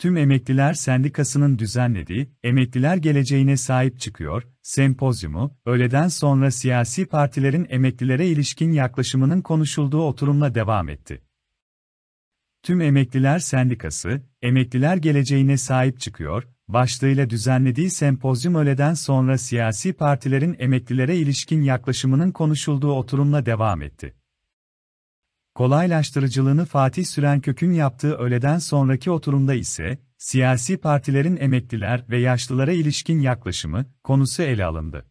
Tüm Emekliler Sendikası'nın düzenlediği Emekliler Geleceğine Sahip Çıkıyor sempozyumu, öğleden sonra siyasi partilerin emeklilere ilişkin yaklaşımının konuşulduğu oturumla devam etti. Tüm Emekliler Sendikası, Emekliler Geleceğine Sahip Çıkıyor başlığıyla düzenlediği sempozyum öğleden sonra siyasi partilerin emeklilere ilişkin yaklaşımının konuşulduğu oturumla devam etti kolaylaştırıcılığını Fatih Sürenkök'ün yaptığı öğleden sonraki oturumda ise, siyasi partilerin emekliler ve yaşlılara ilişkin yaklaşımı konusu ele alındı.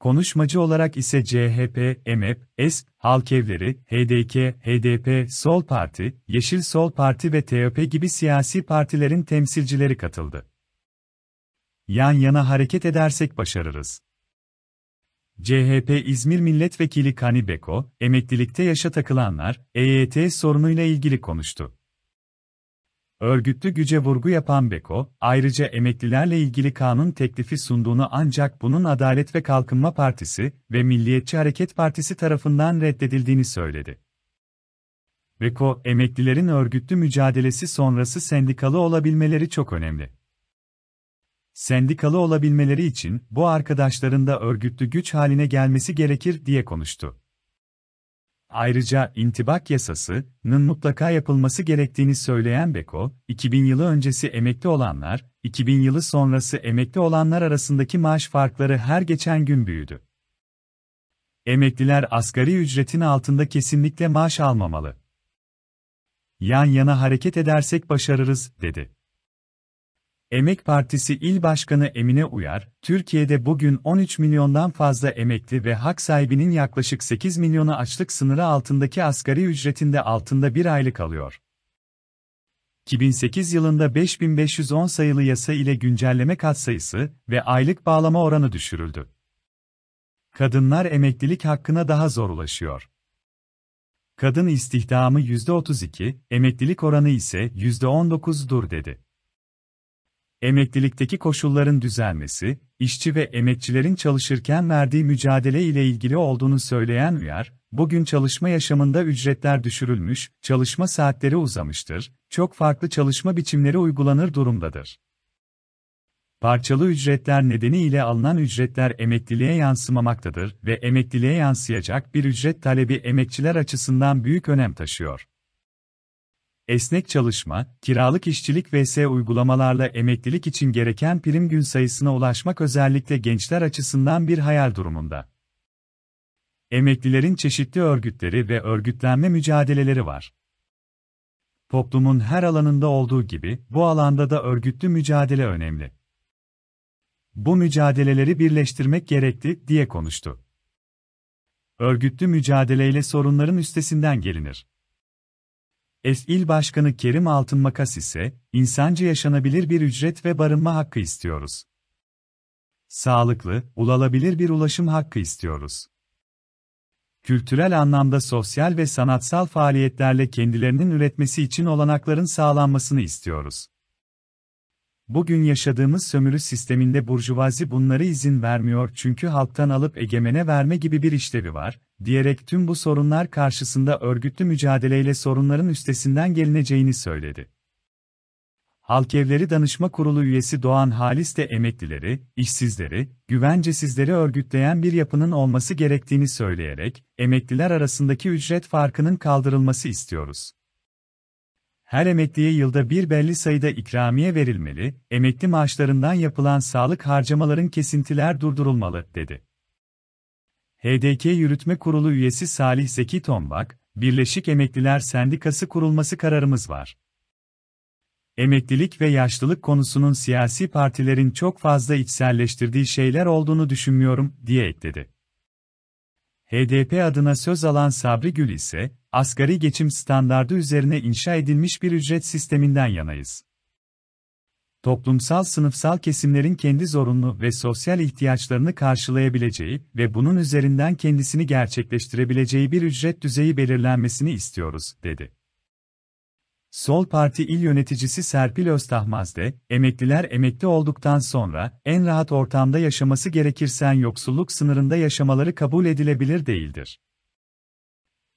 Konuşmacı olarak ise CHP, EMEP, ESK, Halk Evleri, HDK, HDP, Sol Parti, Yeşil Sol Parti ve TÖP gibi siyasi partilerin temsilcileri katıldı. Yan yana hareket edersek başarırız. CHP İzmir Milletvekili Kani Beko, emeklilikte yaşa takılanlar, EYT sorunuyla ilgili konuştu. Örgütlü güce vurgu yapan Beko, ayrıca emeklilerle ilgili kanun teklifi sunduğunu ancak bunun Adalet ve Kalkınma Partisi ve Milliyetçi Hareket Partisi tarafından reddedildiğini söyledi. Beko, emeklilerin örgütlü mücadelesi sonrası sendikalı olabilmeleri çok önemli sendikalı olabilmeleri için bu arkadaşların da örgütlü güç haline gelmesi gerekir diye konuştu. Ayrıca intibak yasasının mutlaka yapılması gerektiğini söyleyen Beko, 2000 yılı öncesi emekli olanlar, 2000 yılı sonrası emekli olanlar arasındaki maaş farkları her geçen gün büyüdü. Emekliler asgari ücretin altında kesinlikle maaş almamalı. Yan yana hareket edersek başarırız, dedi. Emek Partisi İl Başkanı Emine Uyar, Türkiye'de bugün 13 milyondan fazla emekli ve hak sahibinin yaklaşık 8 milyonu açlık sınırı altındaki asgari ücretinde altında bir aylık alıyor. 2008 yılında 5510 sayılı yasa ile güncelleme katsayısı ve aylık bağlama oranı düşürüldü. Kadınlar emeklilik hakkına daha zor ulaşıyor. Kadın istihdamı %32, emeklilik oranı ise %19'dur dedi. Emeklilikteki koşulların düzelmesi, işçi ve emekçilerin çalışırken verdiği mücadele ile ilgili olduğunu söyleyen Uyar, bugün çalışma yaşamında ücretler düşürülmüş, çalışma saatleri uzamıştır, çok farklı çalışma biçimleri uygulanır durumdadır. Parçalı ücretler nedeniyle alınan ücretler emekliliğe yansımamaktadır ve emekliliğe yansıyacak bir ücret talebi emekçiler açısından büyük önem taşıyor esnek çalışma, kiralık işçilik vs. uygulamalarla emeklilik için gereken prim gün sayısına ulaşmak özellikle gençler açısından bir hayal durumunda. Emeklilerin çeşitli örgütleri ve örgütlenme mücadeleleri var. Toplumun her alanında olduğu gibi, bu alanda da örgütlü mücadele önemli. Bu mücadeleleri birleştirmek gerekti, diye konuştu. Örgütlü mücadeleyle sorunların üstesinden gelinir. İl Başkanı Kerim Altınmakas ise, insancı yaşanabilir bir ücret ve barınma hakkı istiyoruz. Sağlıklı, ulaşılabilir bir ulaşım hakkı istiyoruz. Kültürel anlamda sosyal ve sanatsal faaliyetlerle kendilerinin üretmesi için olanakların sağlanmasını istiyoruz. Bugün yaşadığımız sömürü sisteminde burjuvazi bunları izin vermiyor çünkü halktan alıp egemene verme gibi bir işlevi var, diyerek tüm bu sorunlar karşısında örgütlü mücadeleyle sorunların üstesinden gelineceğini söyledi. Halk Evleri Danışma Kurulu üyesi Doğan Halis de emeklileri, işsizleri, güvencesizleri örgütleyen bir yapının olması gerektiğini söyleyerek, emekliler arasındaki ücret farkının kaldırılması istiyoruz. Her emekliye yılda bir belli sayıda ikramiye verilmeli, emekli maaşlarından yapılan sağlık harcamaların kesintiler durdurulmalı, dedi. HDK Yürütme Kurulu üyesi Salih Zeki Tombak, Birleşik Emekliler Sendikası kurulması kararımız var. Emeklilik ve yaşlılık konusunun siyasi partilerin çok fazla içselleştirdiği şeyler olduğunu düşünmüyorum, diye ekledi. HDP adına söz alan Sabri Gül ise, asgari geçim standardı üzerine inşa edilmiş bir ücret sisteminden yanayız toplumsal sınıfsal kesimlerin kendi zorunlu ve sosyal ihtiyaçlarını karşılayabileceği ve bunun üzerinden kendisini gerçekleştirebileceği bir ücret düzeyi belirlenmesini istiyoruz, dedi. Sol Parti il yöneticisi Serpil Öztahmaz de, emekliler emekli olduktan sonra en rahat ortamda yaşaması gerekirsen yoksulluk sınırında yaşamaları kabul edilebilir değildir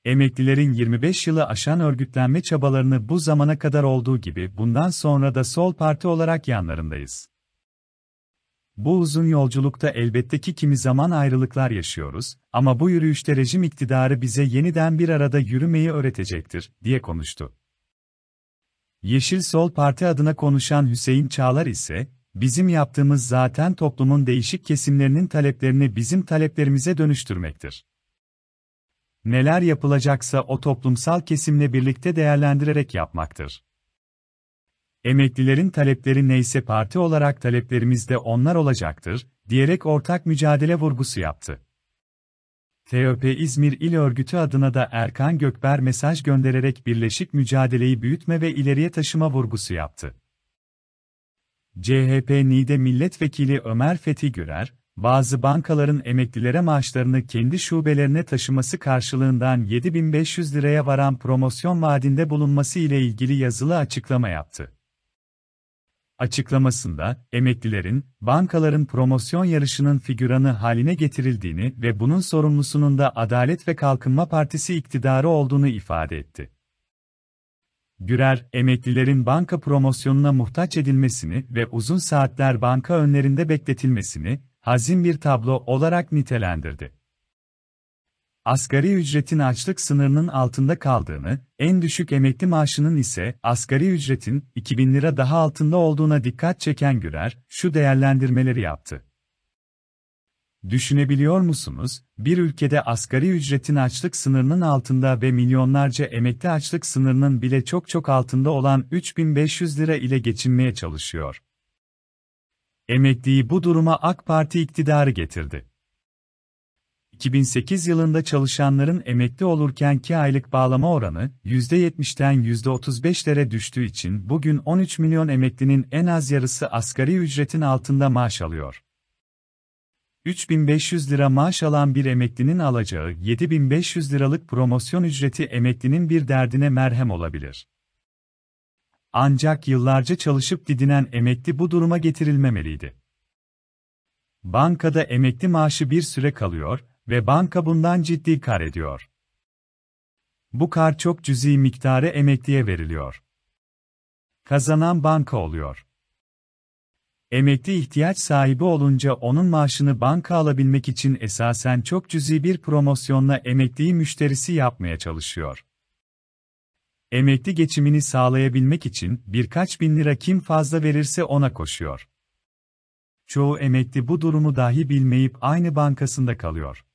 emeklilerin 25 yılı aşan örgütlenme çabalarını bu zamana kadar olduğu gibi bundan sonra da sol parti olarak yanlarındayız. Bu uzun yolculukta elbette ki kimi zaman ayrılıklar yaşıyoruz ama bu yürüyüşte rejim iktidarı bize yeniden bir arada yürümeyi öğretecektir, diye konuştu. Yeşil Sol Parti adına konuşan Hüseyin Çağlar ise, bizim yaptığımız zaten toplumun değişik kesimlerinin taleplerini bizim taleplerimize dönüştürmektir neler yapılacaksa o toplumsal kesimle birlikte değerlendirerek yapmaktır. Emeklilerin talepleri neyse parti olarak taleplerimiz de onlar olacaktır, diyerek ortak mücadele vurgusu yaptı. TÖP İzmir İl Örgütü adına da Erkan Gökber mesaj göndererek birleşik mücadeleyi büyütme ve ileriye taşıma vurgusu yaptı. CHP NİDE Milletvekili Ömer Fethi Gürer, bazı bankaların emeklilere maaşlarını kendi şubelerine taşıması karşılığından 7500 liraya varan promosyon vaadinde bulunması ile ilgili yazılı açıklama yaptı. Açıklamasında, emeklilerin, bankaların promosyon yarışının figüranı haline getirildiğini ve bunun sorumlusunun da Adalet ve Kalkınma Partisi iktidarı olduğunu ifade etti. Gürer, emeklilerin banka promosyonuna muhtaç edilmesini ve uzun saatler banka önlerinde bekletilmesini, hazin bir tablo olarak nitelendirdi. Asgari ücretin açlık sınırının altında kaldığını, en düşük emekli maaşının ise asgari ücretin 2000 lira daha altında olduğuna dikkat çeken Gürer, şu değerlendirmeleri yaptı. Düşünebiliyor musunuz? Bir ülkede asgari ücretin açlık sınırının altında ve milyonlarca emekli açlık sınırının bile çok çok altında olan 3500 lira ile geçinmeye çalışıyor. Emekliyi bu duruma AK Parti iktidarı getirdi. 2008 yılında çalışanların emekli olurkenki aylık bağlama oranı %70'ten %35'lere düştüğü için bugün 13 milyon emeklinin en az yarısı asgari ücretin altında maaş alıyor. 3500 lira maaş alan bir emeklinin alacağı 7500 liralık promosyon ücreti emeklinin bir derdine merhem olabilir. Ancak yıllarca çalışıp didinen emekli bu duruma getirilmemeliydi. Bankada emekli maaşı bir süre kalıyor ve banka bundan ciddi kar ediyor. Bu kar çok cüzi miktarı emekliye veriliyor. Kazanan banka oluyor. Emekli ihtiyaç sahibi olunca onun maaşını banka alabilmek için esasen çok cüzi bir promosyonla emekliyi müşterisi yapmaya çalışıyor. Emekli geçimini sağlayabilmek için birkaç bin lira kim fazla verirse ona koşuyor. Çoğu emekli bu durumu dahi bilmeyip aynı bankasında kalıyor.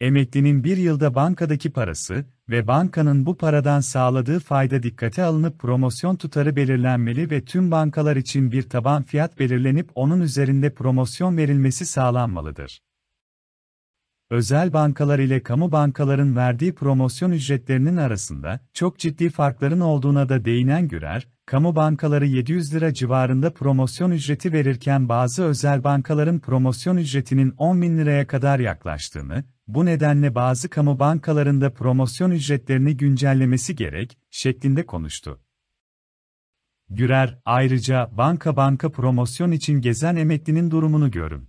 Emeklinin bir yılda bankadaki parası ve bankanın bu paradan sağladığı fayda dikkate alınıp promosyon tutarı belirlenmeli ve tüm bankalar için bir taban fiyat belirlenip onun üzerinde promosyon verilmesi sağlanmalıdır özel bankalar ile kamu bankaların verdiği promosyon ücretlerinin arasında çok ciddi farkların olduğuna da değinen Gürer, kamu bankaları 700 lira civarında promosyon ücreti verirken bazı özel bankaların promosyon ücretinin 10 bin liraya kadar yaklaştığını, bu nedenle bazı kamu bankalarında promosyon ücretlerini güncellemesi gerek, şeklinde konuştu. Gürer, ayrıca banka banka promosyon için gezen emeklinin durumunu görün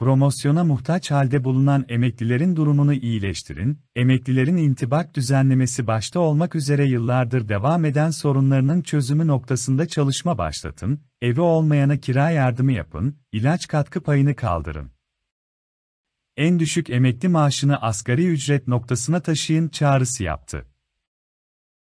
promosyona muhtaç halde bulunan emeklilerin durumunu iyileştirin, emeklilerin intibak düzenlemesi başta olmak üzere yıllardır devam eden sorunlarının çözümü noktasında çalışma başlatın, evi olmayana kira yardımı yapın, ilaç katkı payını kaldırın. En düşük emekli maaşını asgari ücret noktasına taşıyın çağrısı yaptı.